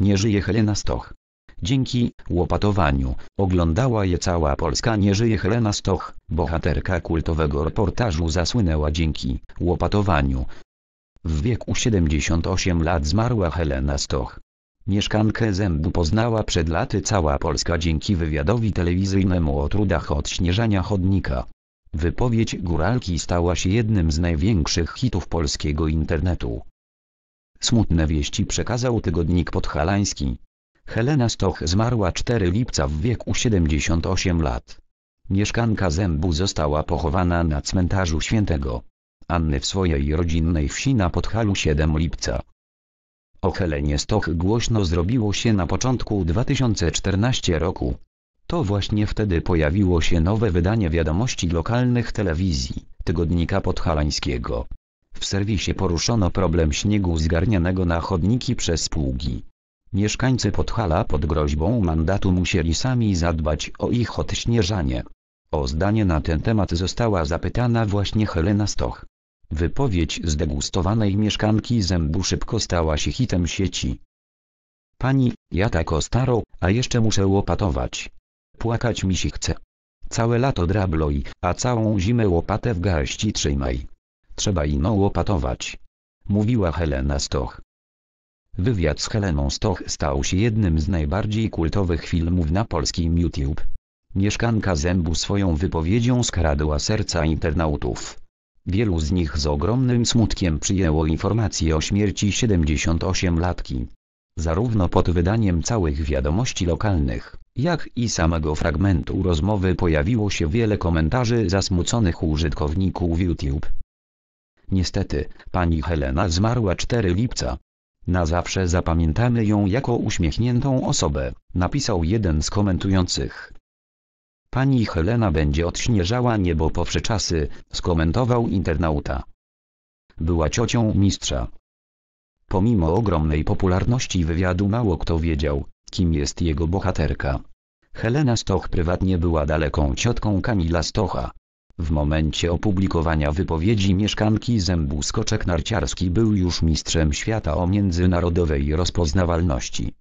Nie żyje Helena Stoch. Dzięki łopatowaniu oglądała je cała Polska Nie żyje Helena Stoch, bohaterka kultowego reportażu zasłynęła dzięki łopatowaniu. W wieku 78 lat zmarła Helena Stoch. Mieszkankę zębu poznała przed laty cała Polska dzięki wywiadowi telewizyjnemu o trudach odśnieżania chodnika. Wypowiedź góralki stała się jednym z największych hitów polskiego internetu. Smutne wieści przekazał tygodnik podhalański. Helena Stoch zmarła 4 lipca w wieku 78 lat. Mieszkanka Zębu została pochowana na cmentarzu świętego Anny w swojej rodzinnej wsi na Podhalu 7 lipca. O Helenie Stoch głośno zrobiło się na początku 2014 roku. To właśnie wtedy pojawiło się nowe wydanie wiadomości lokalnych telewizji, tygodnika podhalańskiego. W serwisie poruszono problem śniegu zgarnianego na chodniki przez pługi. Mieszkańcy Podhala pod groźbą mandatu musieli sami zadbać o ich odśnieżanie. O zdanie na ten temat została zapytana właśnie Helena Stoch. Wypowiedź zdegustowanej mieszkanki zębu szybko stała się hitem sieci. Pani, ja tako staro, a jeszcze muszę łopatować. Płakać mi się chce. Całe lato drabloj, a całą zimę łopatę w garści trzymaj. Trzeba ino łopatować. Mówiła Helena Stoch. Wywiad z Heleną Stoch stał się jednym z najbardziej kultowych filmów na polskim YouTube. Mieszkanka Zębu swoją wypowiedzią skradła serca internautów. Wielu z nich z ogromnym smutkiem przyjęło informację o śmierci 78-latki. Zarówno pod wydaniem całych wiadomości lokalnych, jak i samego fragmentu rozmowy pojawiło się wiele komentarzy zasmuconych użytkowników YouTube. Niestety, pani Helena zmarła 4 lipca. Na zawsze zapamiętamy ją jako uśmiechniętą osobę, napisał jeden z komentujących. Pani Helena będzie odśnieżała niebo po czasy, skomentował internauta. Była ciocią mistrza. Pomimo ogromnej popularności wywiadu mało kto wiedział, kim jest jego bohaterka. Helena Stoch prywatnie była daleką ciotką Kamila Stocha. W momencie opublikowania wypowiedzi mieszkanki Zębu Skoczek Narciarski był już mistrzem świata o międzynarodowej rozpoznawalności.